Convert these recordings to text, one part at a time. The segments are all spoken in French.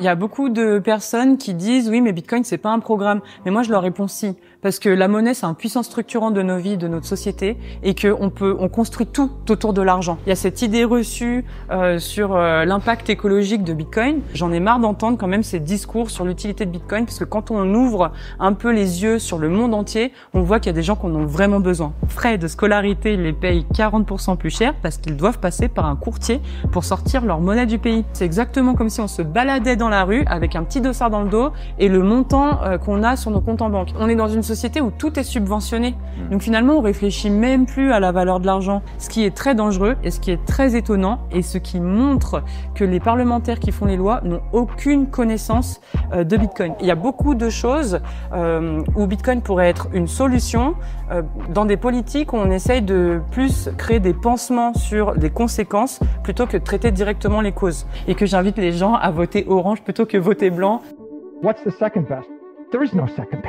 Il y a beaucoup de personnes qui disent oui mais Bitcoin c'est pas un programme mais moi je leur réponds si parce que la monnaie c'est un puissant structurant de nos vies de notre société et que on peut on construit tout autour de l'argent. Il y a cette idée reçue euh, sur euh, l'impact écologique de Bitcoin. J'en ai marre d'entendre quand même ces discours sur l'utilité de Bitcoin parce que quand on ouvre un peu les yeux sur le monde entier, on voit qu'il y a des gens qu'on en a vraiment besoin. Frais de scolarité, ils les payent 40% plus cher parce qu'ils doivent passer par un courtier pour sortir leur monnaie du pays. C'est exactement comme si on se baladait dans dans la rue avec un petit dossard dans le dos et le montant euh, qu'on a sur nos comptes en banque. On est dans une société où tout est subventionné. Mm. Donc finalement, on réfléchit même plus à la valeur de l'argent, ce qui est très dangereux et ce qui est très étonnant et ce qui montre que les parlementaires qui font les lois n'ont aucune connaissance euh, de Bitcoin. Il y a beaucoup de choses euh, où Bitcoin pourrait être une solution. dans des politiques, on essaye de plus créer des pansements sur des conséquences plutôt que de traiter directement les causes. Et que j'invite les gens à voter orange plutôt que voter blanc. What's the second There is no second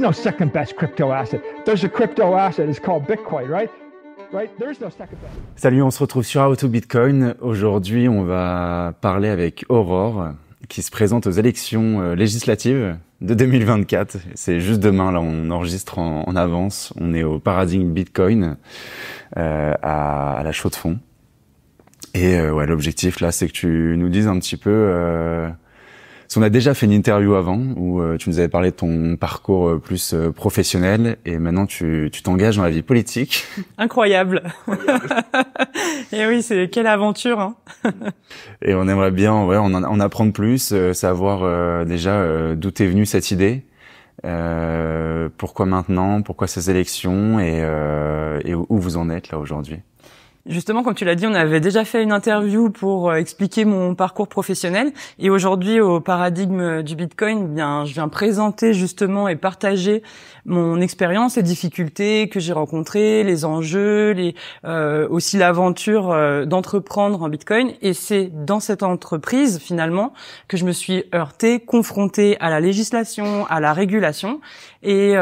no second best crypto asset. There's a crypto asset, called Bitcoin, right? Salut, on se retrouve sur Auto Bitcoin. Aujourd'hui, on va parler avec Aurore qui se présente aux élections euh, législatives de 2024. C'est juste demain, là, on enregistre en, avance. On est au paradigme Bitcoin euh, à, la chaux de fonds et euh, ouais, l'objectif là, c'est que tu nous dises un petit peu. Euh, on a déjà fait une interview avant où euh, tu nous avais parlé de ton parcours euh, plus professionnel et maintenant tu t'engages dans la vie politique. Incroyable. et eh oui, c'est quelle aventure. Hein. et on aimerait bien, ouais, en, apprendre plus, savoir déjà d'où est venue cette idée. pourquoi maintenant Pourquoi ces élections et, et où vous en êtes là aujourd'hui Justement, comme tu l'as dit, on avait déjà fait une interview pour euh, expliquer mon parcours professionnel. Et aujourd'hui, au paradigme du Bitcoin, eh bien, je viens présenter justement et partager mon expérience, les difficultés que j'ai rencontrées, les enjeux, les, euh, aussi l'aventure euh, d'entreprendre en Bitcoin. Et c'est dans cette entreprise, finalement, que je me suis heurté, confronté à la législation, à la régulation. Et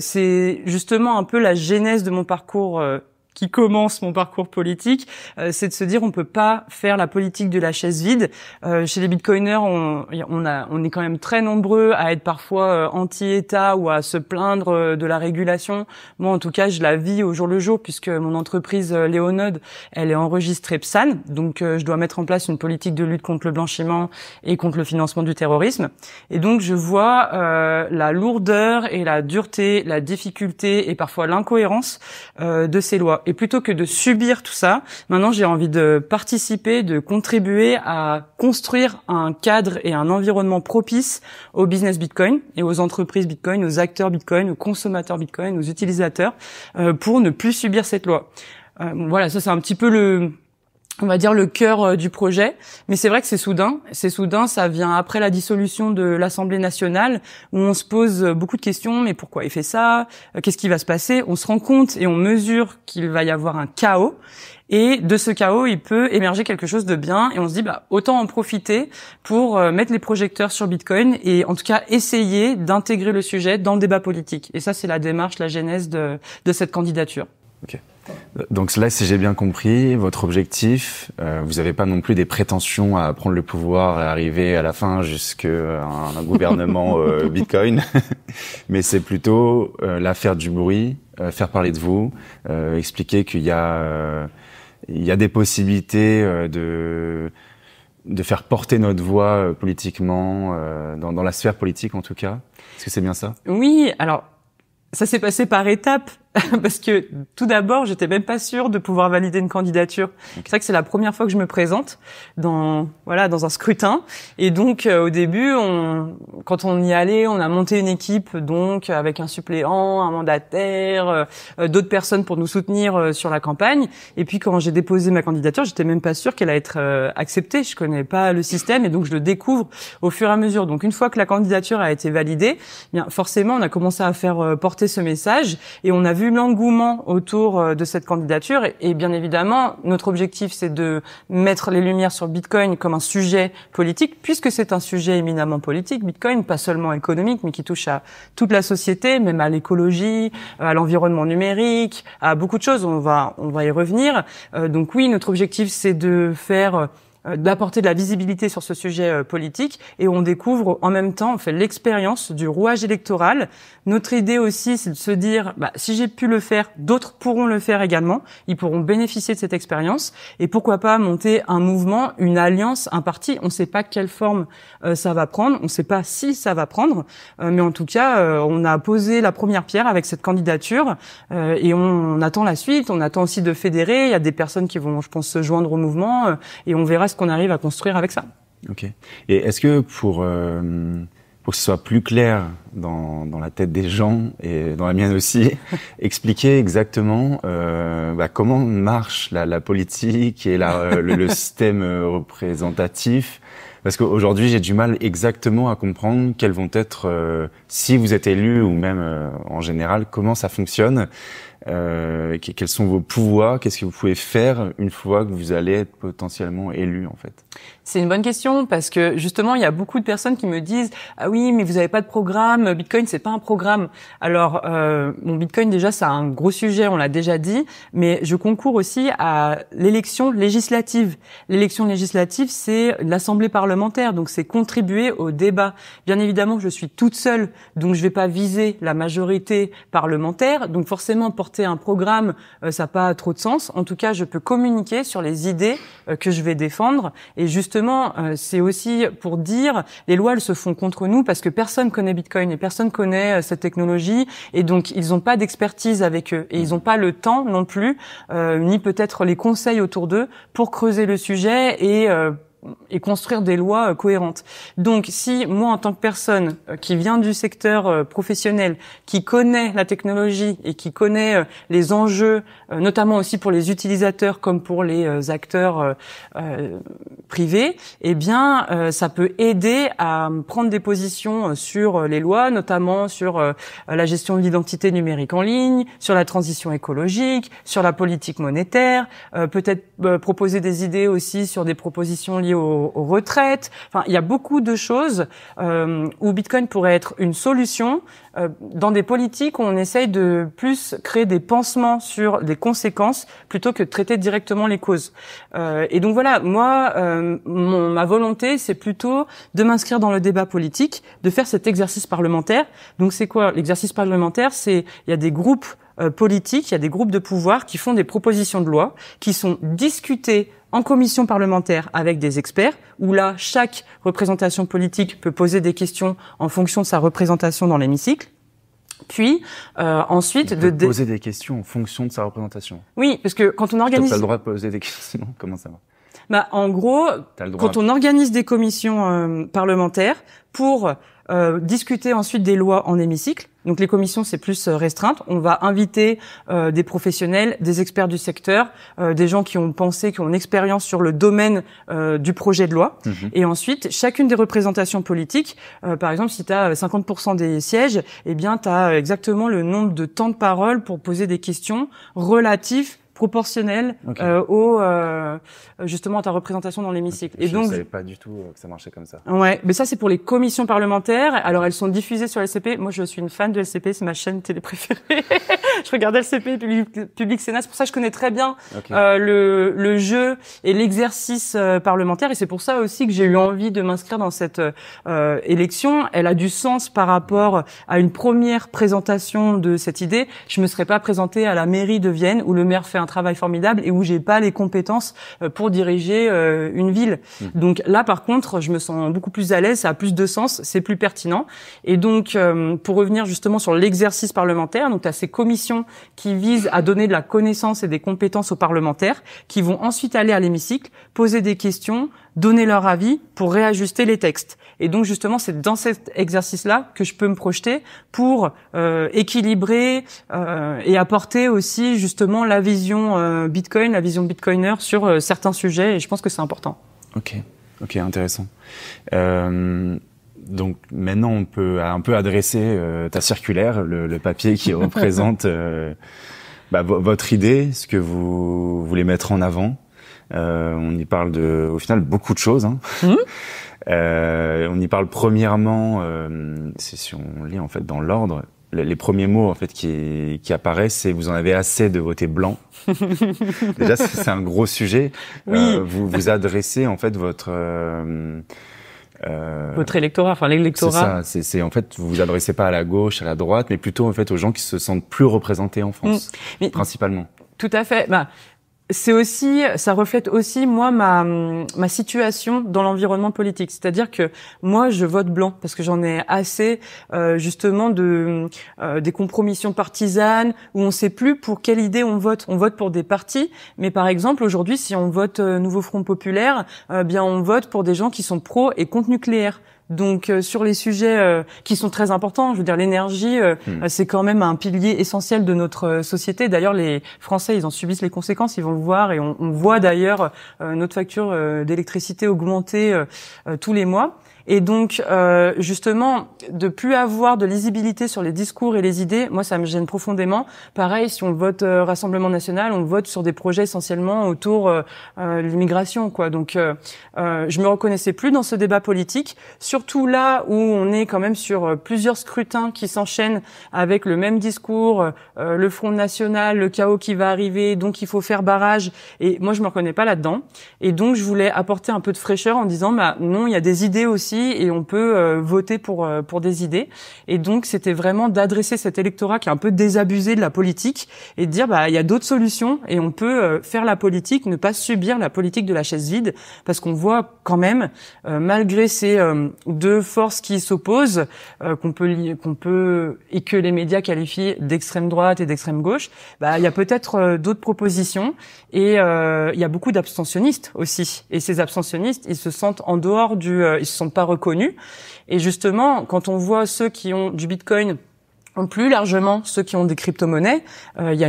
c'est justement un peu la genèse de mon parcours qui commence mon parcours politique, euh, c'est de se dire on peut pas faire la politique de la chaise vide. Euh, chez les Bitcoiners, on, on, a, on est quand même très nombreux à être parfois euh, anti-État ou à se plaindre euh, de la régulation. Moi, en tout cas, je la vis au jour le jour puisque mon entreprise Léonode, elle est enregistrée PSAN, donc je dois mettre en place une politique de lutte contre le blanchiment et contre le financement du terrorisme. Et donc, je vois la lourdeur et la dureté, la difficulté et parfois l'incohérence de ces lois. Et plutôt que de subir tout ça, maintenant j'ai envie de participer, de contribuer à construire un cadre et un environnement propice au business Bitcoin et aux entreprises Bitcoin, aux acteurs Bitcoin, aux consommateurs Bitcoin, aux utilisateurs, euh, pour ne plus subir cette loi. Euh, voilà, ça c'est un petit peu le, on va dire le cœur euh, du projet, mais c'est vrai que c'est soudain. C'est soudain, ça vient après la dissolution de l'Assemblée nationale, où on se pose beaucoup de questions. Mais pourquoi il fait ça euh, Qu'est-ce qui va se passer On se rend compte et on mesure qu'il va y avoir un chaos. Et de ce chaos, il peut émerger quelque chose de bien. Et on se dit, bah, autant en profiter pour euh, mettre les projecteurs sur Bitcoin et en tout cas essayer d'intégrer le sujet dans le débat politique. Et ça, c'est la démarche, la genèse de, cette candidature. Donc là, si j'ai bien compris, votre objectif, euh, vous n'avez pas non plus des prétentions à prendre le pouvoir et arriver à la fin jusqu'à euh, un, gouvernement euh, Bitcoin, mais c'est plutôt euh, faire du bruit, faire parler de vous, expliquer qu'il y a il y a des possibilités de de faire porter notre voix politiquement dans, dans la sphère politique en tout cas. Est-ce que c'est bien ça Oui, alors ça s'est passé par étapes. parce que tout d'abord, j'étais même pas sûre de pouvoir valider une candidature. C'est vrai que c'est la première fois que je me présente dans voilà dans un scrutin et donc euh, au début, on, quand on y allait, on a monté une équipe donc avec un suppléant, un mandataire, euh, euh, d'autres personnes pour nous soutenir sur la campagne et puis quand j'ai déposé ma candidature, j'étais même pas sûre qu'elle allait être acceptée, je connais pas le système et donc je le découvre au fur et à mesure. Donc une fois que la candidature a été validée, eh bien forcément, on a commencé à faire porter ce message et on a vu l'engouement autour euh, de cette candidature et, bien évidemment, notre objectif c'est de mettre les lumières sur Bitcoin comme un sujet politique puisque c'est un sujet éminemment politique, Bitcoin, pas seulement économique mais qui touche à toute la société, même à l'écologie, à l'environnement numérique, à beaucoup de choses, on va on va y revenir. Euh, donc oui, notre objectif c'est de faire euh, d'apporter de la visibilité sur ce sujet euh, politique et on découvre en même temps, on fait l'expérience du rouage électoral. Notre idée aussi, c'est de se dire, bah, si j'ai pu le faire, d'autres pourront le faire également. Ils pourront bénéficier de cette expérience et pourquoi pas monter un mouvement, une alliance, un parti. On ne sait pas quelle forme euh, ça va prendre, on ne sait pas si ça va prendre, mais en tout cas, on a posé la première pierre avec cette candidature et on, on, attend la suite. On attend aussi de fédérer. Il y a des personnes qui vont, je pense, se joindre au mouvement et on verra ce qu'on arrive à construire avec ça. Ok. Et est-ce que pour euh, pour que ce soit plus clair dans, dans, la tête des gens et dans la mienne aussi, expliquer exactement euh, bah, comment marche la, la politique et la, euh, le, système représentatif parce qu'aujourd'hui j'ai du mal exactement à comprendre quelles vont être, euh, si vous êtes élu ou même en général, comment ça fonctionne. Euh, quels sont vos pouvoirs, qu'est-ce que vous pouvez faire une fois que vous allez être potentiellement élu en fait c'est une bonne question parce que justement, il y a beaucoup de personnes qui me disent ah oui, mais vous n'avez pas de programme. Bitcoin, c'est pas un programme. Alors, euh, mon Bitcoin déjà, c'est un gros sujet, on l'a déjà dit, mais je concours aussi à l'élection législative. L'élection législative, c'est l'Assemblée parlementaire, donc c'est contribuer au débat. Bien évidemment, je suis toute seule, donc je vais pas viser la majorité parlementaire, donc forcément porter un programme, euh, ça n'a pas trop de sens. En tout cas, je peux communiquer sur les idées euh, que je vais défendre et justement euh, c'est aussi pour dire les lois, elles se font contre nous parce que personne connaît Bitcoin et personne connaît euh, cette technologie et donc ils n'ont pas d'expertise avec eux et ils n'ont pas le temps non plus, euh, ni peut-être les conseils autour d'eux pour creuser le sujet et et construire des lois euh, cohérentes. Donc si moi en tant que personne euh, qui vient du secteur euh, professionnel, qui connaît la technologie et qui connaît les enjeux, notamment aussi pour les utilisateurs comme pour les acteurs privés, eh bien ça peut aider à prendre des positions sur les lois, notamment sur la gestion de l'identité numérique en ligne, sur la transition écologique, sur la politique monétaire, peut-être proposer des idées aussi sur des propositions aux, retraites. Enfin, il y a beaucoup de choses euh, où Bitcoin pourrait être une solution. Euh, dans des politiques, où on essaye de plus créer des pansements sur des conséquences plutôt que de traiter directement les causes. Euh, et donc voilà, moi, ma volonté, c'est plutôt de m'inscrire dans le débat politique, de faire cet exercice parlementaire. Donc c'est quoi l'exercice parlementaire C'est il y a des groupes euh, il y a des groupes de pouvoir qui font des propositions de loi qui sont discutées en commission parlementaire avec des experts, où là, chaque représentation politique peut poser des questions en fonction de sa représentation dans l'hémicycle. Puis euh, ensuite de poser des questions en fonction de sa représentation. Oui, parce que quand on organise, tu le droit de poser des questions. Comment ça va Bah, en gros, quand on organise des commissions euh, parlementaires pour discuter ensuite des lois en hémicycle, donc les commissions, c'est plus euh, restreinte. On va inviter euh, des professionnels, des experts du secteur, euh, des gens qui ont pensé, qui ont une expérience sur le domaine du projet de loi. Mhm. Et ensuite, chacune des représentations politiques, par exemple, si tu as 50% des sièges, eh bien, tu as exactement le nombre de temps de parole pour poser des questions relatives proportionnel euh, au euh, justement à ta représentation dans l'hémicycle. Et donc, ne savais pas du tout euh, que ça marchait comme ça. Ouais, mais ça c'est pour les commissions parlementaires. Alors elles sont diffusées sur LCP. Moi je suis une fan de LCP, c'est ma chaîne télé préférée. je regardais le CP public, public Sénat. C'est pour ça que je connais très bien euh, le, le, jeu et l'exercice euh, parlementaire. Et c'est pour ça aussi que j'ai eu envie de m'inscrire dans cette euh, élection. Elle a du sens par rapport à une première présentation de cette idée. Je me serais pas présentée à la mairie de Vienne où le maire fait un travail formidable et où j'ai pas les compétences pour diriger une ville. Hmm. Donc là, par contre, je me sens beaucoup plus à l'aise. Ça a plus de sens. C'est plus pertinent. Et donc, pour revenir justement sur l'exercice parlementaire, donc tu as ces commissions qui vise à donner de la connaissance et des compétences aux parlementaires, qui vont ensuite aller à l'hémicycle, poser des questions, donner leur avis pour réajuster les textes. Et donc justement, c'est dans cet exercice-là que je peux me projeter pour euh, équilibrer euh, et apporter aussi justement la vision euh, Bitcoin, la vision Bitcoiner sur certains sujets. Et je pense que c'est important. Ok, ok, intéressant donc maintenant, on peut euh, un peu adresser euh, ta circulaire, le, papier qui représente euh, bah, votre idée, ce que vous voulez mettre en avant. Euh, on y parle de, au final, beaucoup de choses. Hein. Mmh. on y parle premièrement, c'est si on lit en fait dans l'ordre, les premiers mots en fait qui, qui apparaissent, c'est vous en avez assez de voter blanc. Déjà, c'est un gros sujet. vous vous adressez en fait votre euh, Votre électorat, enfin l'électorat. C'est ça. en fait vous vous adressez pas à la gauche, à la droite, mais plutôt en fait aux gens qui se sentent plus représentés en mm. France, principalement. Tout à fait. Bah, c'est aussi, ça reflète aussi moi ma situation dans l'environnement politique. C'est-à-dire que moi je vote blanc parce que j'en ai assez euh, justement de euh, des compromissions partisanes où on ne sait plus pour quelle idée on vote. On vote pour des partis, mais par exemple aujourd'hui si on vote euh, Nouveau Front Populaire, bien on vote pour des gens qui sont pro et contre nucléaire. Donc euh, sur les sujets euh, qui sont très importants, je veux dire l'énergie, euh, hmm. c'est quand même un pilier essentiel de notre société. D'ailleurs, les Français, ils en subissent les conséquences, ils vont le voir et on, on voit d'ailleurs notre facture d'électricité augmenter tous les mois. Et donc, euh, justement, de plus avoir de lisibilité sur les discours et les idées, moi, ça me gêne profondément. Pareil, si on vote euh, Rassemblement National, on vote sur des projets essentiellement autour euh, euh de l'immigration, quoi. Donc, euh, je me reconnaissais plus dans ce débat politique, surtout là où on est quand même sur plusieurs scrutins qui s'enchaînent avec le même discours, le Front National, le chaos qui va arriver, donc il faut faire barrage. Et moi, je me reconnais pas là-dedans. Et donc, je voulais apporter un peu de fraîcheur en disant, bah non, il y a des idées aussi et on peut euh, voter pour euh, pour des idées. Et donc c'était vraiment d'adresser cet électorat qui est un peu désabusé de la politique et de dire bah il y a d'autres solutions et on peut euh, faire la politique, ne pas subir la politique de la chaise vide parce qu'on voit quand même malgré ces deux forces qui s'opposent qu'on peut qu'on peut et que les médias qualifient d'extrême droite et d'extrême gauche, bah il y a peut-être d'autres propositions et il y a beaucoup d'abstentionnistes aussi et ces abstentionnistes ils se sentent en dehors du ils se sentent pas reconnu. Et justement, quand on voit ceux qui ont du Bitcoin plus largement, ceux qui ont des crypto-monnaies, euh, il, y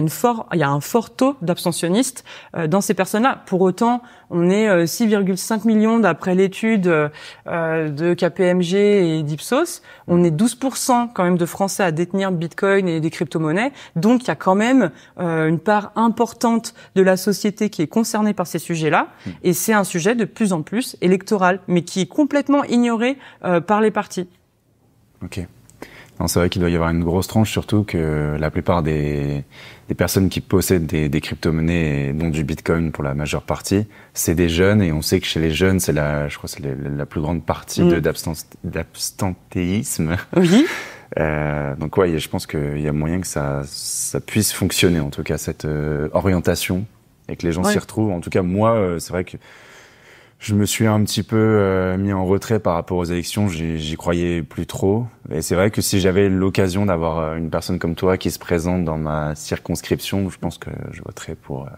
a un fort taux d'abstentionnistes euh, dans ces personnes-là. Pour autant, on est 6,5 euh, millions d'après l'étude de KPMG et d'Ipsos. On est 12% quand même de Français à détenir Bitcoin et des crypto-monnaies. Donc, il y a quand même une part importante de la société qui est concernée par ces sujets-là. Hmm. Et c'est un sujet de plus en plus électoral, mais qui est complètement ignoré par les partis. OK c'est vrai qu'il doit y avoir une grosse tranche, surtout que la plupart des, personnes qui possèdent des, crypto-monnaies, dont du Bitcoin pour la majeure partie, c'est des jeunes, et on sait que chez les jeunes, c'est la, je crois, c'est la, plus grande partie mmh. d'abstentéisme. Oui. Euh, donc ouais, je pense qu'il y a moyen que ça, puisse fonctionner, en tout cas, cette euh, orientation, et que les gens s'y retrouvent. En tout cas, moi, euh, c'est vrai que je me suis un petit peu euh, mis en retrait par rapport aux élections. J'y croyais plus trop. Et c'est vrai que si j'avais l'occasion d'avoir euh, une personne comme toi qui se présente dans ma circonscription, je pense que je voterais pour, euh,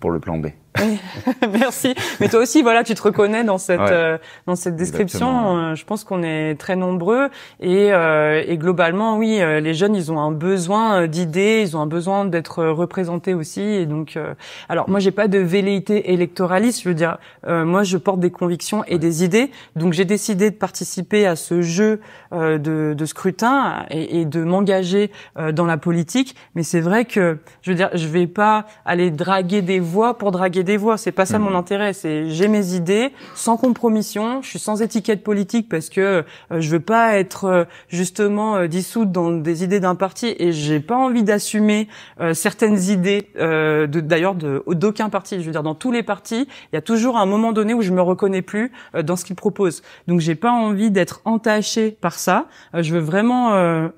pour le plan B. Merci. Mais toi aussi, voilà, tu te reconnais dans cette euh, dans cette description. Euh, je pense qu'on est très nombreux et, euh, et globalement, oui, les jeunes, ils ont un besoin d'idées, ils ont un besoin d'être représentés aussi. Et donc, alors moi, j'ai pas de velléité électoraliste. Je veux dire, moi, je porte des convictions et des idées. Donc, j'ai décidé de participer à ce jeu de, de, scrutin et, et de m'engager dans la politique. Mais c'est vrai que, je veux dire, je vais pas aller draguer des voix pour draguer des voix. C'est pas ça mon mhm. intérêt. C'est j'ai mes idées sans compromission. Je suis sans étiquette politique parce que euh, je veux pas être euh, justement euh, dissoute dans des idées d'un parti et j'ai pas envie d'assumer certaines idées d'ailleurs d'aucun parti. Je veux dire dans tous les partis, il y a toujours un moment donné où je me reconnais plus dans ce qu'ils proposent. Donc j'ai pas envie d'être entaché par ça. je veux vraiment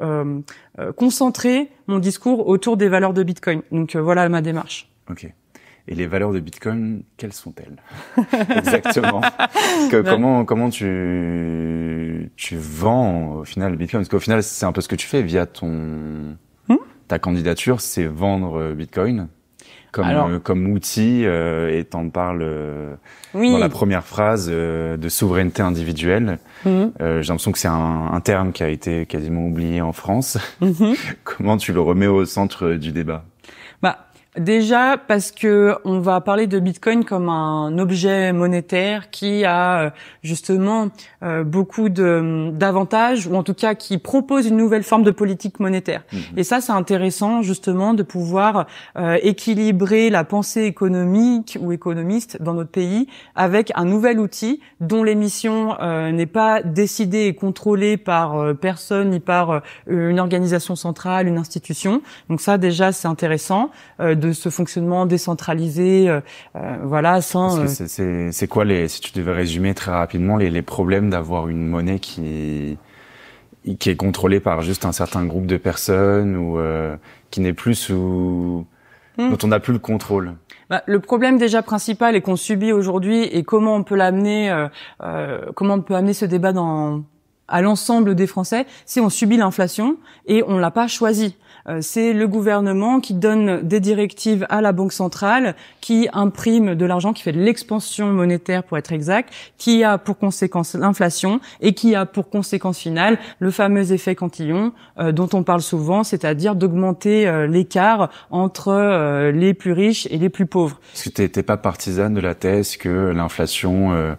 concentrer mon discours autour des valeurs de Bitcoin. Donc voilà ma démarche. Ok. Et les valeurs de Bitcoin, quelles sont-elles exactement Comment comment tu tu vends au final Bitcoin Parce qu'au final, c'est un peu ce que tu fais via ton hmm ta candidature, c'est vendre euh, Bitcoin comme euh, comme outil euh, et t'en parles dans la première phrase de souveraineté individuelle. Hmm. J'ai l'impression que c'est un, un, terme qui a été quasiment oublié en France. Mhm. comment tu le remets au centre du débat Bah Déjà parce que on va parler de Bitcoin comme un objet monétaire qui a euh, justement euh, beaucoup d'avantages ou en tout cas qui propose une nouvelle forme de politique monétaire. Mhm. Et ça c'est intéressant justement de pouvoir euh, équilibrer la pensée économique ou économiste dans notre pays avec un nouvel outil dont l'émission n'est pas décidée et contrôlée par personne ni par une organisation centrale, une institution. Donc ça déjà c'est intéressant de de ce fonctionnement décentralisé, euh, euh, voilà, sans. Euh, c'est quoi les, si tu devais résumer très rapidement les, problèmes d'avoir une monnaie qui qui est contrôlée par juste un certain groupe de personnes ou qui n'est plus sous hmm. dont on n'a plus le contrôle. Bah, le problème déjà principal et qu'on subit aujourd'hui et comment on peut l'amener, comment on peut amener ce débat dans à l'ensemble des Français, c'est on subit l'inflation et on l'a pas choisi. Euh, c'est le gouvernement qui donne des directives à la Banque centrale, qui imprime de l'argent, qui fait de l'expansion monétaire pour être exact, qui a pour conséquence l'inflation et qui a pour conséquence finale le fameux effet cantillon euh, dont on parle souvent, c'est-à-dire d'augmenter euh, l'écart entre les plus riches et les plus pauvres. est que tu n'étais pas partisane de la thèse que l'inflation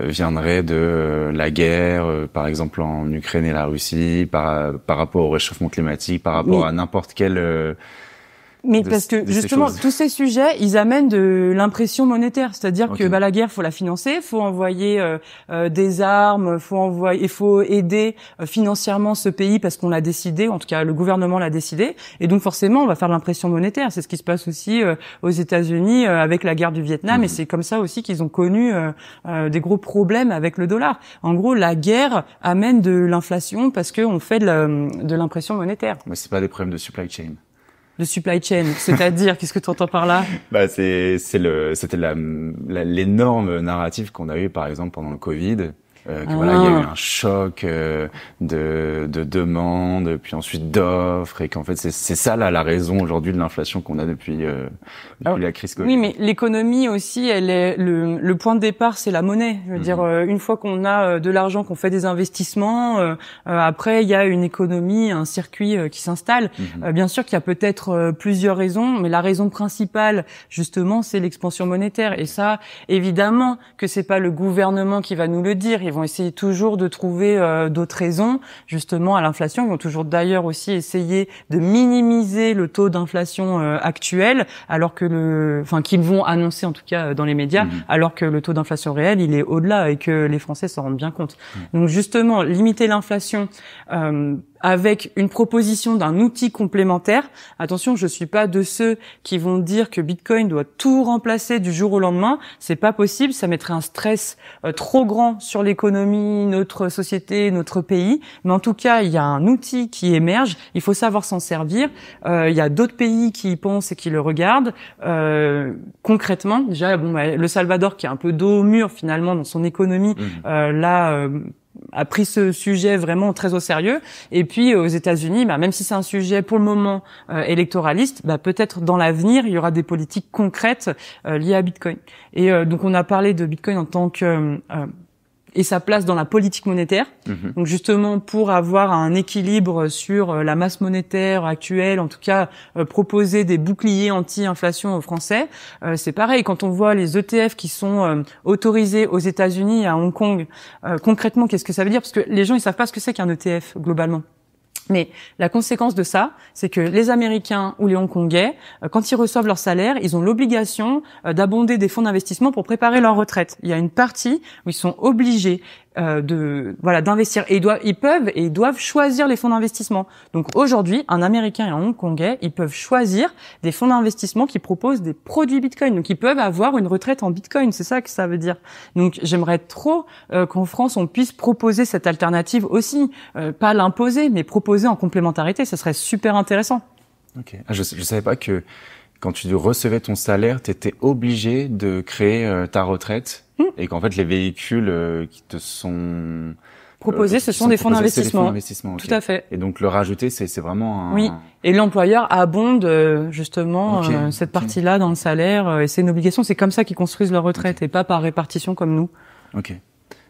euh, viendrait de euh, la guerre, euh, par exemple en Ukraine et la Russie, par, par rapport au réchauffement climatique, par rapport à n'importe quel... Mais parce que justement, tous ces sujets, ils amènent de l'impression monétaire, c'est-à-dire que bah, la guerre, faut la financer, faut envoyer euh, euh, des armes, faut envoyer, il faut aider euh, financièrement ce pays parce qu'on l'a décidé, en tout cas le gouvernement l'a décidé, et donc forcément, on va faire de l'impression monétaire. C'est ce qui se passe aussi aux États-Unis avec la guerre du Vietnam, et mhm. c'est comme ça aussi qu'ils ont connu des gros problèmes avec le dollar. En gros, la guerre amène de l'inflation parce qu'on fait de l'impression monétaire. Mais c'est pas des problèmes de supply chain. Le supply chain, c'est-à-dire, qu'est-ce que tu entends par là Bah, c'est c'est le c'était l'énorme narratif qu'on a eu par exemple pendant le Covid euh, voilà, il y a eu ah. un choc euh, de, de demande, puis ensuite d'offres, et qu'en fait c'est ça là la raison aujourd'hui de l'inflation qu'on a depuis, euh, depuis ah, la crise Covid. Oui, mais l'économie aussi, elle est le, le point de départ, c'est la monnaie. Je veux mhm. dire, euh, une fois qu'on a de l'argent, qu'on fait des investissements, après il y a une économie, un circuit qui s'installe. Mhm. bien sûr qu'il y a peut-être plusieurs raisons, mais la raison principale, justement, c'est l'expansion monétaire. Et ça, évidemment, que c'est pas le gouvernement qui va nous le dire vont essayer toujours de trouver euh, d'autres raisons, justement, à l'inflation. Ils vont toujours d'ailleurs aussi essayer de minimiser le taux d'inflation euh, actuel, alors que le, enfin, qu'ils vont annoncer en tout cas euh, dans les médias, mhm. alors que le taux d'inflation réel, il est au-delà et que les Français s'en rendent bien compte. Mhm. Donc justement, limiter l'inflation avec une proposition d'un outil complémentaire. Attention, je suis pas de ceux qui vont dire que Bitcoin doit tout remplacer du jour au lendemain. C'est pas possible. Ça mettrait un stress euh, trop grand sur l'économie, notre société, notre pays. Mais en tout cas, il y a un outil qui émerge. Il faut savoir s'en servir. Euh, il y a d'autres pays qui y pensent et qui le regardent. Euh, concrètement, déjà, bon, bah, le Salvador qui est un peu dos au mur finalement dans son économie, mmh. euh, là euh, a pris ce sujet vraiment très au sérieux. Et puis aux États-Unis, bah, même si c'est un sujet pour le moment euh, électoraliste, bah, peut-être dans l'avenir il y aura des politiques concrètes euh, liées à Bitcoin. Et euh, donc on a parlé de Bitcoin en tant que et sa place dans la politique monétaire. Mhm. Donc justement pour avoir un équilibre sur euh, la masse monétaire actuelle, en tout cas euh, proposer des boucliers anti-inflation aux Français, euh, c'est pareil. Quand on voit les ETF qui sont autorisés aux États-Unis, à Hong Kong, concrètement, qu'est-ce que ça veut dire Parce que les gens ils savent pas ce que c'est qu'un ETF globalement. Mais la conséquence de ça, c'est que les Américains ou les Hongkongais, euh, quand ils reçoivent leur salaire, ils ont l'obligation euh, d'abonder des fonds d'investissement pour préparer leur retraite. Il y a une partie où ils sont obligés euh, de voilà d'investir. Et ils doivent, ils peuvent et ils doivent choisir les fonds d'investissement. Donc aujourd'hui, un Américain et un Hongkongais, ils peuvent choisir des fonds d'investissement qui proposent des produits Bitcoin. Donc ils peuvent avoir une retraite en Bitcoin. C'est ça que ça veut dire. Donc j'aimerais trop euh, qu'en France on puisse proposer cette alternative aussi, euh, pas l'imposer, mais proposer en complémentarité. Ça serait super intéressant. Ok. Ah, je, je savais pas que quand tu recevais ton salaire, tu étais obligé de créer ta retraite et qu'en fait les véhicules euh, qui te sont euh, proposés, ce sont des fonds d'investissement. Tout à fait. Et donc le rajouter, c'est vraiment. Un... Oui. Et l'employeur abonde euh, justement cette partie-là dans le salaire. et c'est une obligation. C'est comme ça qu'ils construisent leur retraite et pas par répartition comme nous. Ok.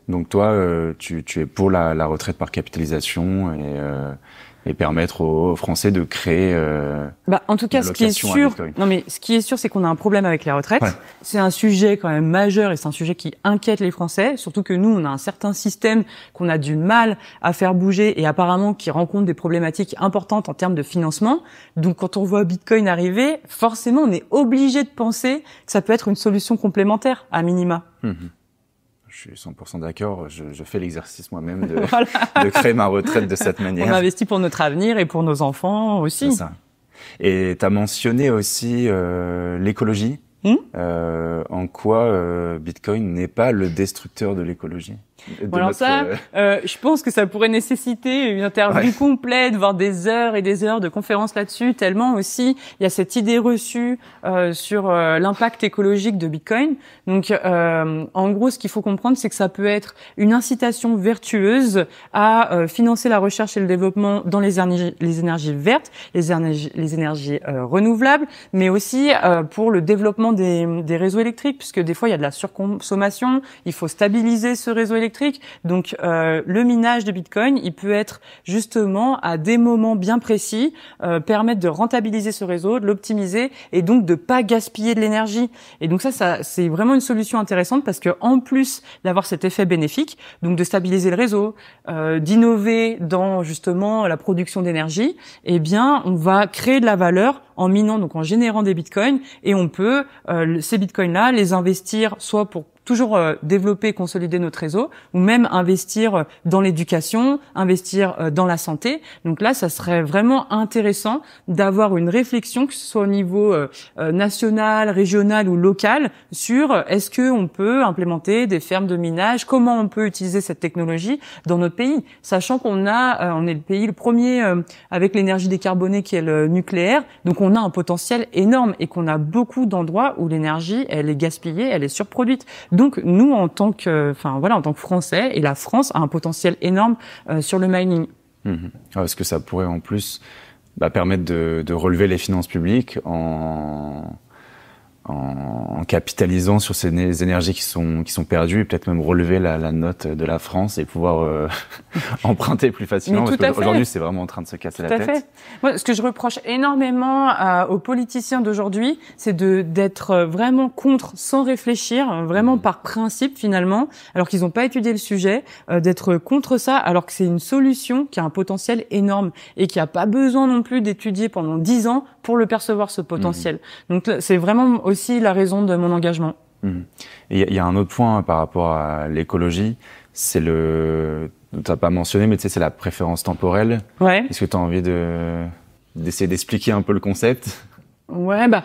Donc toi, tu, tu, es pour la, la, retraite par capitalisation et, et permettre aux Français de créer. Euh, bah, en tout cas, ce qui est sûr, non mais ce qui est sûr, c'est qu'on a un problème avec les retraites. C'est un sujet quand même majeur et c'est un sujet qui inquiète les Français. Surtout que nous, on a un certain système qu'on a du mal à faire bouger et apparemment qui rencontre des problématiques importantes en termes de financement. Donc, quand on voit Bitcoin arriver, forcément, on est obligé de penser que ça peut être une solution complémentaire à minima. Mhm je suis 100% d'accord. Je, je, fais l'exercice moi-même de, de, créer ma retraite de cette manière. On investit pour notre avenir et pour nos enfants aussi. C'est ça. Et tu as mentionné aussi euh, l'écologie. Hmm euh, en quoi euh, Bitcoin n'est pas le destructeur de l'écologie Bon, alors ça, euh, euh, je pense que ça pourrait nécessiter une interview complète, voire des heures et des heures de conférences là-dessus, tellement aussi il y a cette idée reçue euh, sur euh, l'impact écologique de Bitcoin. Donc, euh, en gros, ce qu'il faut comprendre, c'est que ça peut être une incitation vertueuse à financer la recherche et le développement dans les, énergies, les énergies vertes, les énergies, les énergies renouvelables, mais aussi pour le développement des, des réseaux électriques, puisque des fois, il y a de la surconsommation, il faut stabiliser ce réseau électrique donc euh, le minage de Bitcoin, il peut être justement à des moments bien précis, euh, permettre de rentabiliser ce réseau, de l'optimiser et donc de pas gaspiller de l'énergie. Et donc ça, c'est vraiment une solution intéressante parce que en plus d'avoir cet effet bénéfique, donc de stabiliser le réseau, euh, d'innover dans justement la production d'énergie, eh bien on va créer de la valeur en minant, donc en générant des bitcoins, et on peut ces bitcoins-là les investir soit pour toujours euh, développer, et consolider notre réseau, ou même investir euh, dans l'éducation, investir euh, dans la santé. Donc là, ça serait vraiment intéressant d'avoir une réflexion, que ce soit au niveau national, régional ou local, sur est-ce que on peut implémenter des fermes de minage, comment on peut utiliser cette technologie dans notre pays, sachant qu'on a, on est le pays le premier avec l'énergie décarbonée qui est le nucléaire, donc on a un potentiel énorme et qu'on a beaucoup d'endroits où l'énergie elle est gaspillée, elle est surproduite. Donc nous, en tant que, enfin voilà, en tant que Français, et la France a un potentiel énorme euh, sur le mining. Est-ce mhm. ah, que ça pourrait en plus bah, permettre de, de, relever les finances publiques en en, capitalisant sur ces énergies qui sont, qui sont perdues et peut-être même relever la, note de la France et pouvoir euh, emprunter plus facilement. Aujourd'hui, c'est vraiment en train de se casser tout la à tête. Fait. ce que je reproche énormément euh, aux politiciens d'aujourd'hui, c'est de d'être euh, vraiment contre sans réfléchir, vraiment mmh. par principe finalement, alors qu'ils n'ont pas étudié le sujet, d'être contre ça alors que c'est une solution qui a un potentiel énorme et qui n'a pas besoin non plus d'étudier pendant dix ans pour le percevoir ce potentiel. Mmh. Donc c'est vraiment aussi la raison de mon engagement. il mmh. y, a un autre point hein, par rapport à l'écologie, c'est le t'as pas mentionné mais tu sais c'est la préférence temporelle. Ouais. Est-ce que tu as envie de d'essayer d'expliquer un peu le concept Ouais, bah,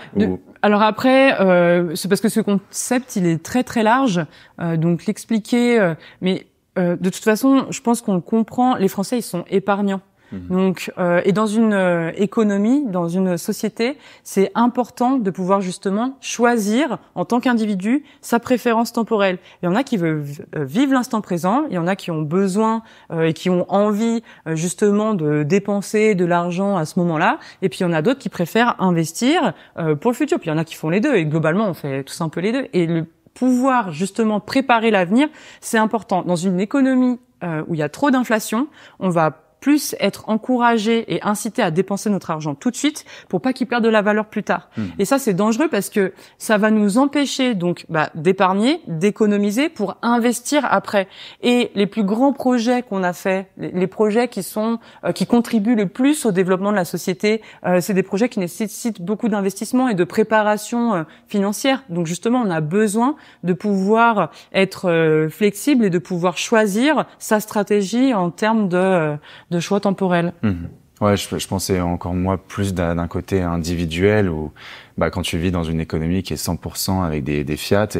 alors après, euh, c'est parce que ce concept, il est très très large, euh, donc l'expliquer, euh, mais de toute façon, je pense qu'on le comprend, les Français, ils sont épargnants. Mhm. Donc, euh, et dans une euh, économie, dans une société, c'est important de pouvoir justement choisir en tant qu'individu sa préférence temporelle. Il y en a qui veulent euh, vivre l'instant présent, il y en a qui ont besoin et qui ont envie justement de dépenser de l'argent à ce moment-là, et puis il y en a d'autres qui préfèrent investir pour le futur. Puis il y en a qui font les deux, et globalement on fait tous un peu les deux. Et le pouvoir justement préparer l'avenir, c'est important. Dans une économie où il y a trop d'inflation, on va plus être encouragés et incité à dépenser notre argent tout de suite pour pas qu'il perde de la valeur plus tard. Hmm. Et ça, c'est dangereux parce que ça va nous empêcher donc bah, d'épargner, d'économiser pour investir après. Et les plus grands projets qu'on a fait, les, projets qui sont euh, qui contribuent le plus au développement de la société, euh, c'est des projets qui nécessitent beaucoup d'investissement et de préparation euh, financière. Donc justement, on a besoin de pouvoir être flexible et de pouvoir choisir sa stratégie en termes de de choix temporels. Mhm. Ouais, je, je, pensais encore moi plus d'un côté individuel où, bah, quand tu vis dans une économie qui est 100% avec des, des fiat, tu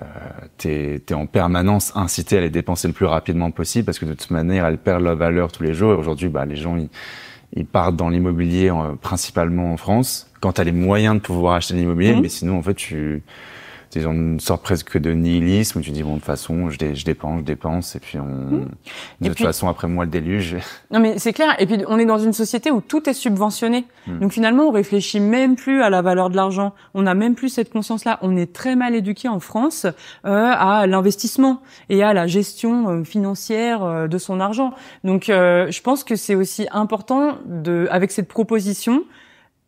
euh, t'es es en permanence incité à les dépenser le plus rapidement possible parce que de toute manière elles perdent leur valeur tous les jours. Et aujourd'hui, bah, les gens ils, partent dans l'immobilier principalement en France quand as les moyens de pouvoir acheter l'immobilier, mhm. mais sinon en fait tu on ne sort sorte presque de nihilisme. Tu dis, bon, de toute façon, je, je dépense, je dépense, et puis on. Hmm. De toute façon, après moi, le déluge. Non, mais c'est clair. Et puis, on est dans une société où tout est subventionné. Hmm. Donc finalement, on réfléchit même plus à la valeur de l'argent. On n'a même plus cette conscience-là. On est très mal éduqué en France euh, à l'investissement et à la gestion euh, financière euh, de son argent. Donc, euh, je pense que c'est aussi important de, avec cette proposition,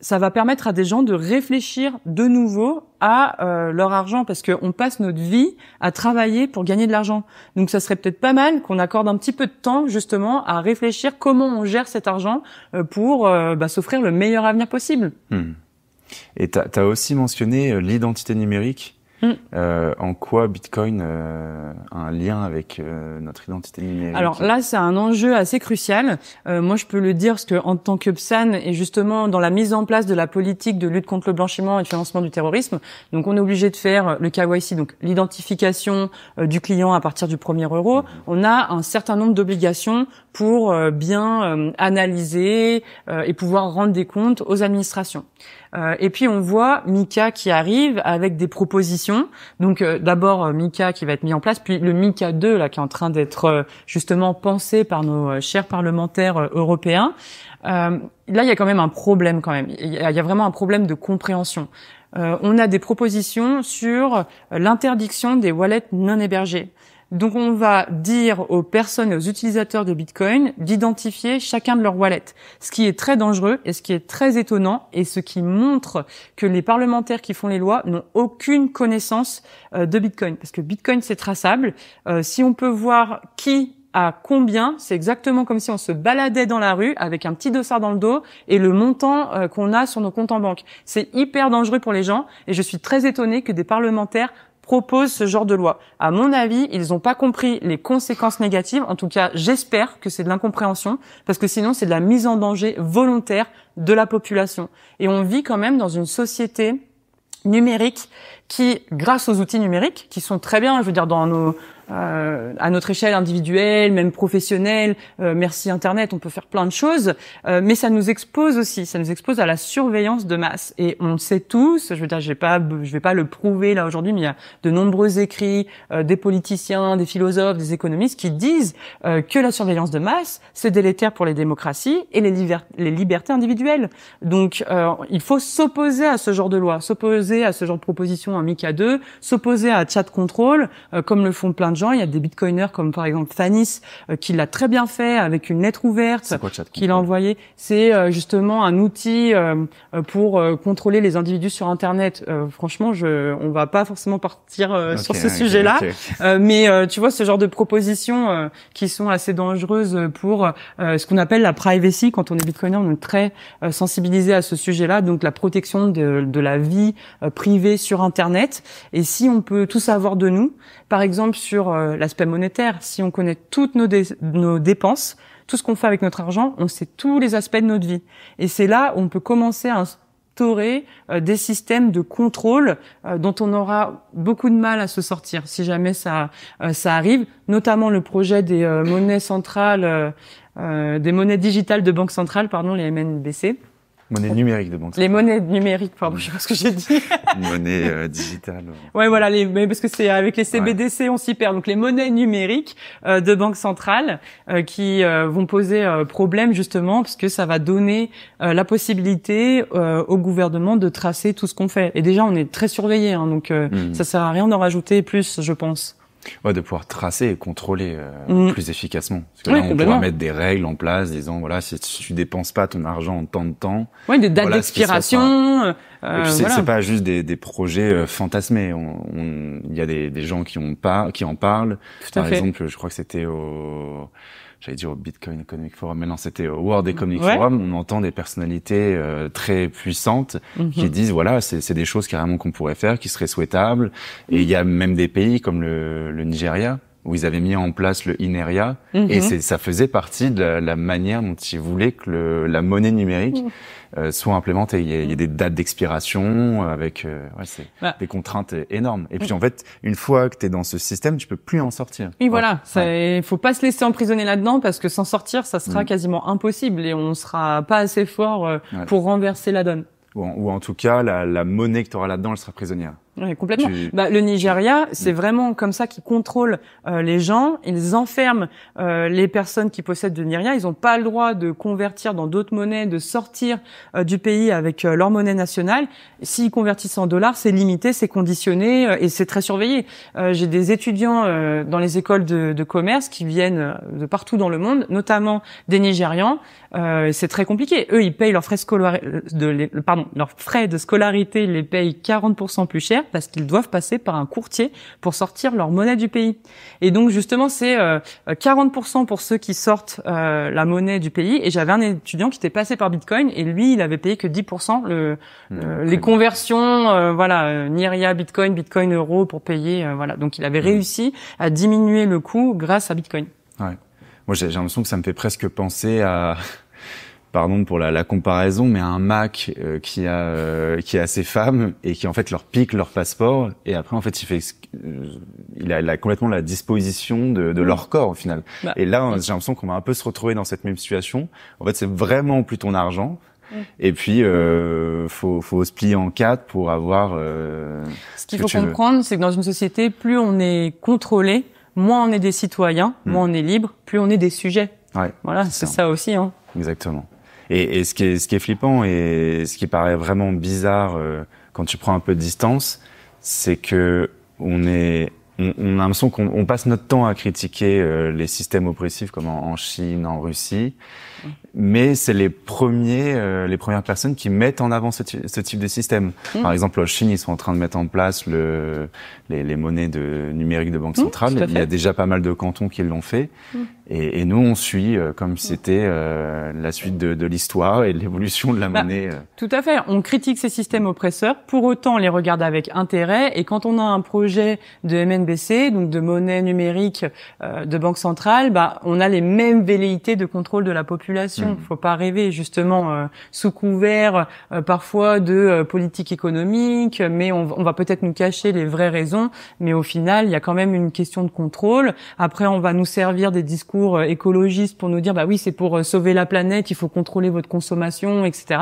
ça va permettre à des gens de réfléchir de nouveau à euh, leur argent parce qu'on passe notre vie à travailler pour gagner de l'argent. Donc ça serait peut-être pas mal qu'on accorde un petit peu de temps justement à réfléchir comment on gère cet argent euh, pour euh, bah, s'offrir le meilleur avenir possible. Hmm. Et tu as, aussi mentionné l'identité numérique. Mm. Euh, en quoi Bitcoin euh, a un lien avec euh, notre identité numérique Alors là, c'est un enjeu assez crucial. moi, je peux le dire parce que tant que PSAN et justement dans la mise en place de la politique de lutte contre le blanchiment et le financement du terrorisme, donc on est obligé de faire le KYC, donc l'identification du client à partir du premier euro. Mm-hmm. On a un certain nombre d'obligations pour bien analyser et pouvoir rendre des comptes aux administrations. Euh, et puis on voit Mika qui arrive avec des propositions. Donc euh, d'abord euh, Mika qui va être mis en place, puis le Mika 2 là qui est en train d'être justement pensé par nos chers parlementaires européens. là il y a quand même un problème quand même. il y a vraiment un problème de compréhension. on a des propositions sur l'interdiction des wallets non hébergés. Donc on va dire aux personnes et aux utilisateurs de Bitcoin d'identifier chacun de leurs wallets, ce qui est très dangereux et ce qui est très étonnant et ce qui montre que les parlementaires qui font les lois n'ont aucune connaissance euh, de Bitcoin parce que Bitcoin c'est traçable. Euh, si on peut voir qui a combien, c'est exactement comme si on se baladait dans la rue avec un petit dossard dans le dos et le montant euh, qu'on a sur nos comptes en banque. C'est hyper dangereux pour les gens et je suis très étonnée que des parlementaires proposent ce genre de loi. À mon avis, ils n'ont pas compris les conséquences négatives. En tout cas, j'espère que c'est de l'incompréhension, parce que sinon, c'est de la mise en danger volontaire de la population. Et on vit quand même dans une société numérique qui, grâce aux outils numériques, qui sont très bien, je veux dire, dans nos, euh, à notre échelle individuelle, même professionnelle. Euh, merci Internet, on peut faire plein de choses, euh, mais ça nous expose aussi, ça nous expose à la surveillance de masse. Et on le sait tous. Je veux dire, j'ai pas, je vais pas le prouver là aujourd'hui, mais il y a de nombreux écrits des politiciens, des philosophes, des économistes qui disent que la surveillance de masse c'est délétère pour les démocraties et les, les libertés individuelles. Donc, il faut s'opposer à ce genre de loi, s'opposer à ce genre de proposition, à MICA 2, s'opposer à chat contrôle, comme le font plein il y a des bitcoiners comme par exemple Fanis euh, qui l'a très bien fait avec une lettre ouverte qu'il a envoyée. C'est euh, justement un outil euh, pour contrôler les individus sur Internet. franchement, je, on va pas forcément partir sur ce sujet-là, mais tu vois ce genre de propositions qui sont assez dangereuses pour ce qu'on appelle la privacy. Quand on est bitcoiner, on est très sensibilisé à ce sujet-là, donc la protection de, de la vie privée sur Internet. Et si on peut tout savoir de nous, par exemple sur euh, l'aspect monétaire. Si on connaît toutes nos, dépenses, tout ce qu'on fait avec notre argent, on sait tous les aspects de notre vie. Et c'est là où on peut commencer à instaurer euh, des systèmes de contrôle euh, dont on aura beaucoup de mal à se sortir si jamais ça, ça arrive, notamment le projet des monnaies centrales, des monnaies digitales de banque centrale, pardon, les MNBC Monnaie oh. numérique de banque. Les monnaies numériques, pardon, je sais pas ce que j'ai dit. Monnaie euh, digitale. Ouais, voilà, les, mais parce que c'est avec les CBDC, on s'y perd. Donc les monnaies numériques euh, de banque centrale euh, qui vont poser problème justement parce que ça va donner la possibilité au gouvernement de tracer tout ce qu'on fait. Et déjà, on est très surveillé, hein, donc ça mmh. ça sert à rien d'en rajouter plus, je pense. Ouais, de pouvoir tracer et contrôler euh, mm. plus efficacement. Parce que là, on pourra mettre des règles en place, disant voilà, si tu dépenses pas ton argent en tant de temps. Ouais, des dates d'expiration. Euh, c'est pas juste des, des projets euh, fantasmés. Il on, y a des, des gens qui, ont qui en parlent. par exemple, je crois que c'était au j'allais dire au Bitcoin Economic Forum, mais non, c'était au World Economic Forum, on entend des personnalités euh, très puissantes qui mhm. disent, voilà, c'est des choses carrément qu'on pourrait faire, qui seraient souhaitables. Et il y a même des pays comme le, le Nigeria où ils avaient mis en place le Ineria, mhm. et ça faisait partie de la, manière dont ils voulaient que la monnaie numérique mhm. euh, soit implémentée. Il y a, des dates d'expiration euh, avec euh, bah. des contraintes énormes. Et puis mm. en fait, une fois que tu es dans ce système, tu peux plus en sortir. Oui, voilà, il faut pas se laisser emprisonner là-dedans parce que s'en sortir, ça sera mm. quasiment impossible et on sera pas assez fort pour renverser la donne. Ou en, tout cas, la, la monnaie que tu auras là-dedans, elle sera prisonnière. Oui, complètement. Bah, le Nigeria, mm. c'est vraiment comme ça qu'ils contrôlent euh, les gens. Ils enferment euh, les personnes qui possèdent du Nigeria. Ils n'ont pas le droit de convertir dans d'autres monnaies, de sortir euh, du pays avec leur monnaie nationale. S'ils convertissent en dollars, c'est limité, c'est conditionné et c'est très surveillé. J'ai des étudiants dans les écoles de, commerce qui viennent de partout dans le monde, notamment des Nigérians. c'est très compliqué. Eux, ils payent leurs frais, de, Pardon, leurs frais de scolarité, ils les payent 40% plus cher parce qu'ils doivent passer par un courtier pour sortir leur monnaie du pays. Et donc justement, c'est 40% euh, pour ceux qui sortent euh, la monnaie du pays. Et j'avais un étudiant qui était passé par Bitcoin et lui, il avait payé que 10% le, euh, hmm, les conversions, voilà, Niria Bitcoin, Bitcoin euro pour payer, voilà. Donc il avait hmm. réussi à diminuer le coût grâce à Bitcoin. Ouais. Moi, j'ai l'impression que ça me fait presque penser à pardon pour la, la comparaison, mais un Mac euh, qui a euh, qui a ses femmes et qui en fait leur pique leur passeport et après en fait il fait euh, il, a, il, a, complètement la disposition de, leur mmh. corps au final. Bah. et là j'ai l'impression qu'on va un peu se retrouver dans cette même situation. En fait c'est vraiment plus ton argent. Mmh. Et puis, euh, faut, faut se plier en quatre pour avoir. ce qu'il faut comprendre, c'est que dans une société, plus on est contrôlé, moins on est des citoyens, mmh. moins on est libre, plus on est des sujets. voilà, c'est ça aussi. Hein. Exactement. Et, ce, qui est, flippant et ce qui paraît vraiment bizarre euh, quand tu prends un peu de distance, c'est que on est on, a l'impression qu'on passe notre temps à critiquer euh, les systèmes oppressifs comme en Chine, en Russie, mais c'est les premiers, euh, les premières personnes qui mettent en avant ce, type de système. Hmm. Par exemple, en Chine, ils sont en train de mettre en place le, les, les monnaies de, numériques de banque hmm, centrale. Il y a déjà pas mal de cantons qui l'ont fait. Hmm. Et, et, nous, on suit euh, comme c'était euh, la suite de, de l'histoire et l'évolution de la bah, monnaie. Tout à fait. On critique ces systèmes oppresseurs. Pour autant, on les regarde avec intérêt. Et quand on a un projet de MNBC, donc de monnaie numérique de banque centrale, bah, on a les mêmes velléités de contrôle de la population ne mm. Faut pas rêver, justement, euh, sous couvert euh, parfois de euh, politique économique, mais on, on va peut-être nous cacher les vraies raisons. Mais au final, il y a quand même une question de contrôle. Après, on va nous servir des discours euh, écologistes pour nous dire, bah oui, c'est pour sauver la planète, il faut contrôler votre consommation, etc.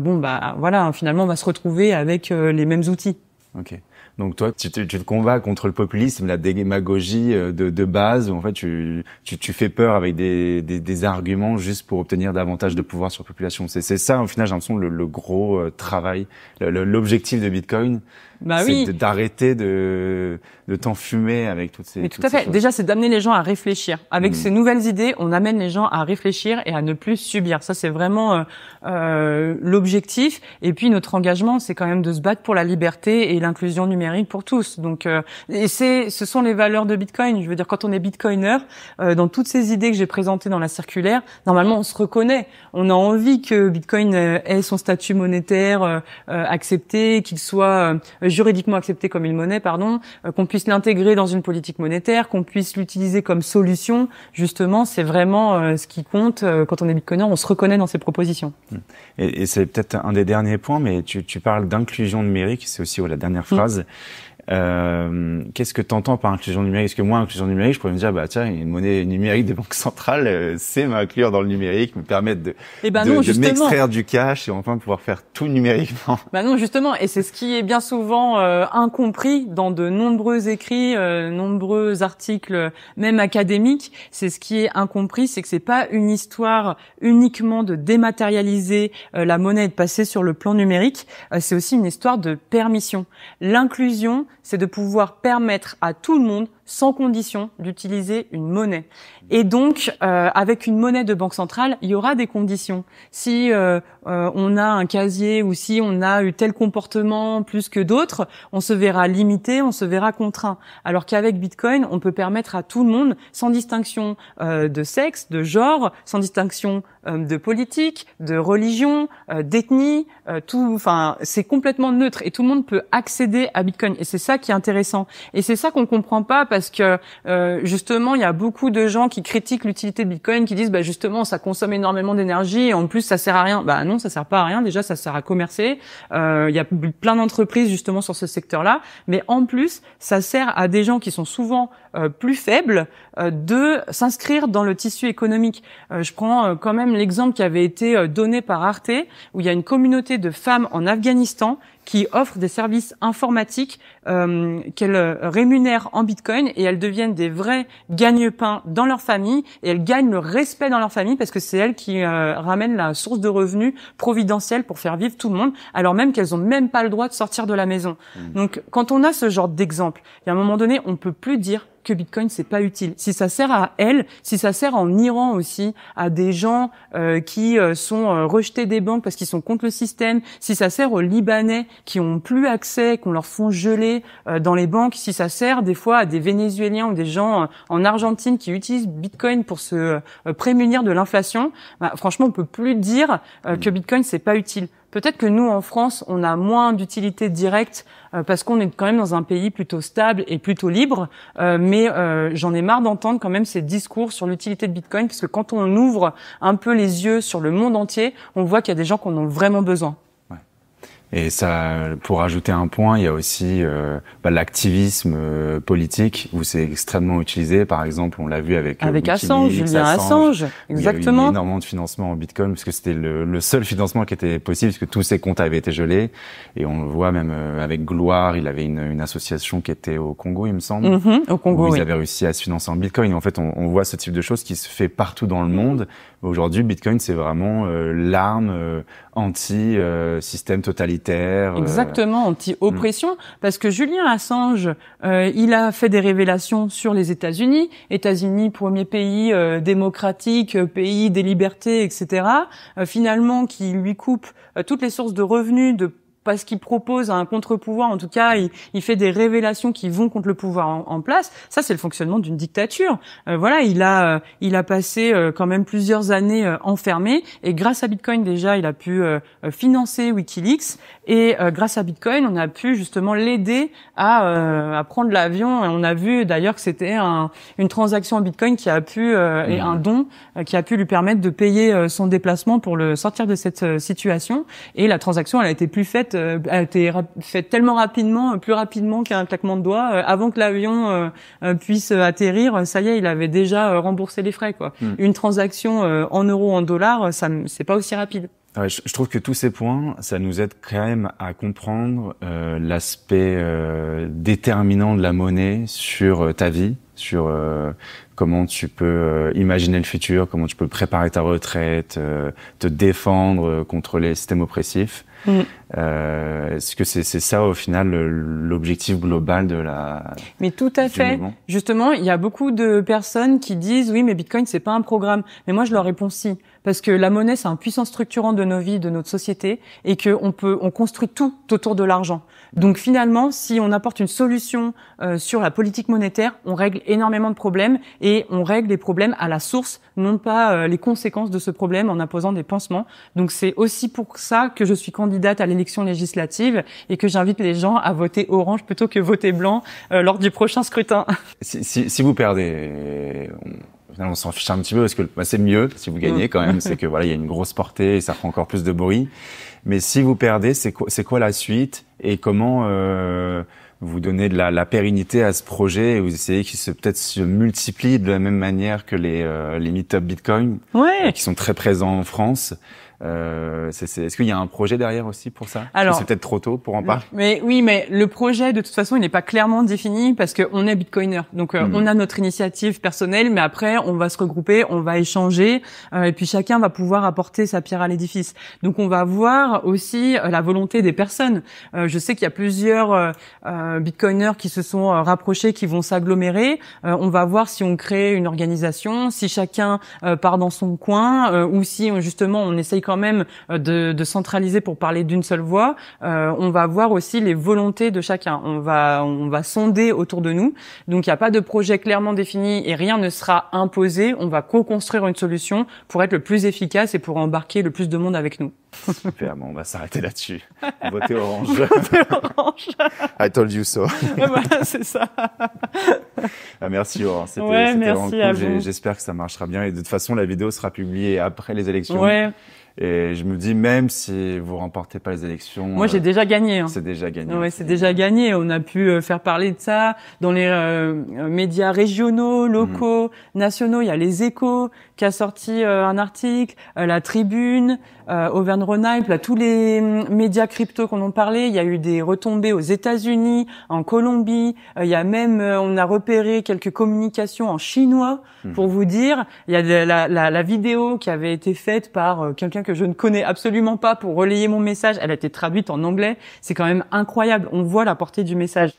bon, bah voilà, hein, finalement, on va se retrouver avec les mêmes outils. Ok. Donc toi, tu, tu, te combats contre le populisme, la démagogie euh, de, base, en fait tu, tu, fais peur avec des, des, arguments juste pour obtenir davantage de pouvoir sur la population. C'est ça, au final, j'ai l'impression, le gros euh, travail, l'objectif de Bitcoin, bah c'est d'arrêter de, de t'enfumer avec toutes ces. Mais tout à fait. Déjà, c'est d'amener les gens à réfléchir. Avec mm. ces nouvelles idées, on amène les gens à réfléchir et à ne plus subir. Ça, c'est vraiment euh, euh, l'objectif. Et puis, notre engagement, c'est quand même de se battre pour la liberté et l'inclusion numérique pour tous. Donc, euh, et c'est, ce sont les valeurs de Bitcoin. Je veux dire, quand on est Bitcoiner, euh, dans toutes ces idées que j'ai présentées dans la circulaire, normalement, on se reconnaît. On a envie que Bitcoin ait son statut monétaire accepté, qu'il soit euh, juridiquement accepté comme une monnaie, pardon, euh, qu'on puisse l'intégrer dans une politique monétaire, qu'on puisse l'utiliser comme solution, justement, c'est vraiment euh, ce qui compte. Quand on est bitcoineur, on se reconnaît dans ces propositions. Et, c'est peut-être un des derniers points, mais tu, parles d'inclusion numérique, c'est aussi la dernière mmh. phrase. Euh, qu'est-ce que tu entends par inclusion numérique Est-ce que moi, inclusion numérique, je pourrais me dire, bah tiens, une monnaie numérique des banques centrales, euh, c'est m'inclure dans le numérique, me permettre de, eh ben de, m'extraire du cash et enfin pouvoir faire tout numériquement. Bah non, justement, et c'est ce qui est bien souvent euh, incompris dans de nombreux écrits, euh, nombreux articles, même académiques. C'est ce qui est incompris, c'est que c'est pas une histoire uniquement de dématérialiser la monnaie et de passer sur le plan numérique. c'est aussi une histoire de permission. L'inclusion, c'est de pouvoir permettre à tout le monde, sans condition, d'utiliser une monnaie. Et donc, euh, avec une monnaie de banque centrale, il y aura des conditions. Si euh, euh, on a un casier ou si on a eu tel comportement plus que d'autres, on se verra limité, on se verra contraint. Alors qu'avec Bitcoin, on peut permettre à tout le monde, sans distinction euh, de sexe, de genre, sans distinction euh, de politique, de religion, d'ethnie, tout, enfin, c'est complètement neutre et tout le monde peut accéder à Bitcoin. Et c'est ça qui est intéressant. Et c'est ça qu'on comprend pas parce que justement, il y a beaucoup de gens qui qui critiquent l'utilité de Bitcoin, qui disent bah, justement ça consomme énormément d'énergie et en plus ça sert à rien. Bah non, ça sert pas à rien. Déjà, ça sert à commercer. Il euh, y a plein d'entreprises justement sur ce secteur-là, mais en plus ça sert à des gens qui sont souvent euh, plus faibles euh, de s'inscrire dans le tissu économique. je prends quand même l'exemple qui avait été donné par Arte, où il y a une communauté de femmes en Afghanistan qui offrent des services informatiques euh, qu'elles rémunèrent en Bitcoin et elles deviennent des vrais gagne-pain dans leur famille et elles gagnent le respect dans leur famille parce que c'est elles qui euh, ramènent la source de revenus providentielle pour faire vivre tout le monde alors même qu'elles n'ont même pas le droit de sortir de la maison. Mmh. Donc quand on a ce genre d'exemple, à un moment donné, on peut plus dire que Bitcoin c'est pas utile. Si ça sert à elle, si ça sert en Iran aussi à des gens euh, qui euh, sont euh, rejetés des banques parce qu'ils sont contre le système, si ça sert aux Libanais qui ont plus accès, qu'on leur font geler dans les banques, si ça sert des fois à des Vénézuéliens ou des gens en Argentine qui utilisent Bitcoin pour se prémunir de l'inflation, bah, franchement on peut plus dire que mm. Bitcoin c'est pas utile. Peut-être que nous, en France, on a moins d'utilité directe euh, parce qu'on est quand même dans un pays plutôt stable et plutôt libre. Euh, mais euh, j'en ai marre d'entendre quand même ces discours sur l'utilité de Bitcoin, parce que quand on ouvre un peu les yeux sur le monde entier, on voit qu'il y a des gens qu'on en ont vraiment besoin. Et ça, pour ajouter un point, il y a aussi euh, bah, l'activisme euh, politique où c'est extrêmement utilisé. Par exemple, on l'a vu avec euh, avec Assange, Julien Assange, exactement. Il y a eu énormément de financement en Bitcoin parce que c'était le, seul financement qui était possible parce que tous ses comptes avaient été gelés. Et on le voit même avec Gloire, il avait une, association qui était au Congo, il me semble, mm-hmm, au Congo, où oui. ils avaient réussi à se financer en Bitcoin. en fait, on, on voit ce type de choses qui se fait partout dans le monde Aujourd'hui, Bitcoin, c'est vraiment euh, l'arme euh, anti-système euh, totalitaire. Exactement, anti-oppression. Mm. Parce que Julien Assange, il a fait des révélations sur les États-Unis. États-Unis, premier pays démocratique, pays des libertés, etc. finalement, qui lui coupe toutes les sources de revenus de parce qu'il propose un contre-pouvoir, en tout cas, il, il, fait des révélations qui vont contre le pouvoir en, place. Ça, c'est le fonctionnement d'une dictature. Euh, voilà, il a, euh, il a passé euh, quand même plusieurs années enfermé, et grâce à Bitcoin déjà, il a pu financer WikiLeaks, et grâce à Bitcoin, on a pu justement l'aider à, à, prendre l'avion. On a vu d'ailleurs que c'était un, une transaction en Bitcoin qui a pu et mmh. un don qui a pu lui permettre de payer son déplacement pour le sortir de cette situation. Et la transaction, elle a été plus faite euh, a été faite tellement rapidement, euh, plus rapidement qu'un claquement de doigts, euh, avant que l'avion puisse atterrir. Ça y est, il avait déjà remboursé les frais. Quoi. Hmm. Une transaction en euros, en dollars, ça c'est pas aussi rapide. Ah je, trouve que tous ces points, ça nous aide quand même à comprendre l'aspect déterminant de la monnaie sur ta vie, sur comment tu peux imaginer le futur, comment tu peux préparer ta retraite, te défendre contre les systèmes oppressifs. Hmm. Euh, est-ce que c'est ça au final l'objectif global de la Mais tout à fait. Justement, il y a beaucoup de personnes qui disent oui, mais Bitcoin c'est pas un programme. Mais moi je leur réponds si, parce que la monnaie c'est un puissant structurant de nos vies, de notre société, et que on peut on construit tout autour de l'argent. Donc finalement, si on apporte une solution euh, sur la politique monétaire, on règle énormément de problèmes et on règle les problèmes à la source, non pas euh, les conséquences de ce problème en imposant des pansements. Donc c'est aussi pour ça que je suis candidate à élections législatives et que j'invite les gens à voter orange plutôt que voter blanc euh, lors du prochain scrutin. Si, si, si vous perdez, on, s'en fiche un petit peu parce que bah, c'est mieux si vous gagnez mm. quand même, c'est que voilà, il y a une grosse portée et ça prend encore plus de bruit. Mais si vous perdez, c'est quoi, quoi, la suite et comment euh, vous donnez de la, la, pérennité à ce projet et vous essayez qu'il se peut-être se multiplie de la même manière que les euh, les meet Bitcoin euh, qui sont très présents en France. Euh, Est-ce qu'il y a un projet derrière aussi pour ça c'est peut-être trop tôt pour en parler. Mais oui, mais le projet de toute façon, il n'est pas clairement défini parce qu'on est bitcoiner. Donc euh, hmm. on a notre initiative personnelle, mais après on va se regrouper, on va échanger, euh, et puis chacun va pouvoir apporter sa pierre à l'édifice. Donc on va voir aussi euh, la volonté des personnes. je sais qu'il y a plusieurs bitcoiners qui se sont rapprochés, qui vont s'agglomérer. on va voir si on crée une organisation, si chacun part dans son coin, ou si justement on essaye quand même euh, de, centraliser pour parler d'une seule voix, euh, on va voir aussi les volontés de chacun. On va, on va sonder autour de nous. Donc il n'y a pas de projet clairement défini et rien ne sera imposé. On va co-construire une solution pour être le plus efficace et pour embarquer le plus de monde avec nous. Super, bon, on va s'arrêter là-dessus. Votez orange. orange. I told you so. voilà, c'est ça. Ah, merci Orange, c'était vraiment J'espère que ça marchera bien et de toute façon la vidéo sera publiée après les élections. Ouais. Et je me dis, même si vous remportez pas les élections, moi j'ai euh, déjà gagné. Hein. C'est déjà gagné. Ouais, c'est déjà gagné. On a pu euh, faire parler de ça dans les euh, médias régionaux, locaux, mm. nationaux. Il y a les échos, qui a sorti euh, un article, euh, la Tribune, euh, Auvergne-Rhône-Alpes, tous les hum, médias crypto qu'on en parlait. Il y a eu des retombées aux États-Unis, en Colombie. il y a même, on a repéré quelques communications en chinois mmh. pour vous dire. Il y a la, la, vidéo qui avait été faite par quelqu'un que je ne connais absolument pas pour relayer mon message. Elle a été traduite en anglais. C'est quand même incroyable. On voit la portée du message.